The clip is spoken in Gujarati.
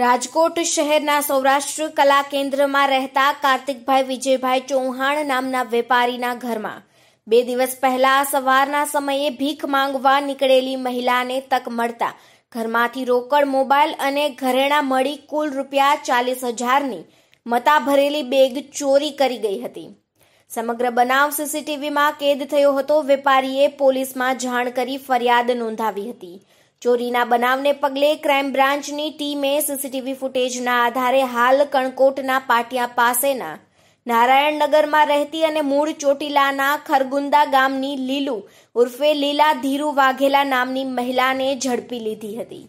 રાજકોટ શહેરના સૌરાષ્ટ્ર કલા કેન્દ્રમાં રહેતા કાર્તિકભાઈ વિજયભાઈ ચૌહાણ નામના વેપારીના ઘરમાં બે દિવસ પહેલા સવારના સમયે ભીખ માંગવા નીકળેલી મહિલાને તક મળતા ઘરમાંથી રોકડ મોબાઈલ અને ઘરેણા મળી કુલ રૂપિયા ચાલીસ હજારની મતા ભરેલી બેગ ચોરી કરી ગઈ હતી સમગ્ર બનાવ સીસીટીવીમાં કેદ થયો હતો વેપારીએ પોલીસમાં જાણ કરી ફરિયાદ નોંધાવી હતી ચોરીના બનાવને પગલે ક્રાઇમ બ્રાન્ચની ટીમે સીસીટીવી ફૂટેજના આધારે હાલ કણકોટના પાટિયા પાસેના નારાયણનગરમાં રહેતી અને મૂળ ચોટીલાના ખરગુંદા ગામની લીલુ ઉર્ફે લીલા ધીરુ વાઘેલા નામની મહિલાને ઝડપી લીધી હતી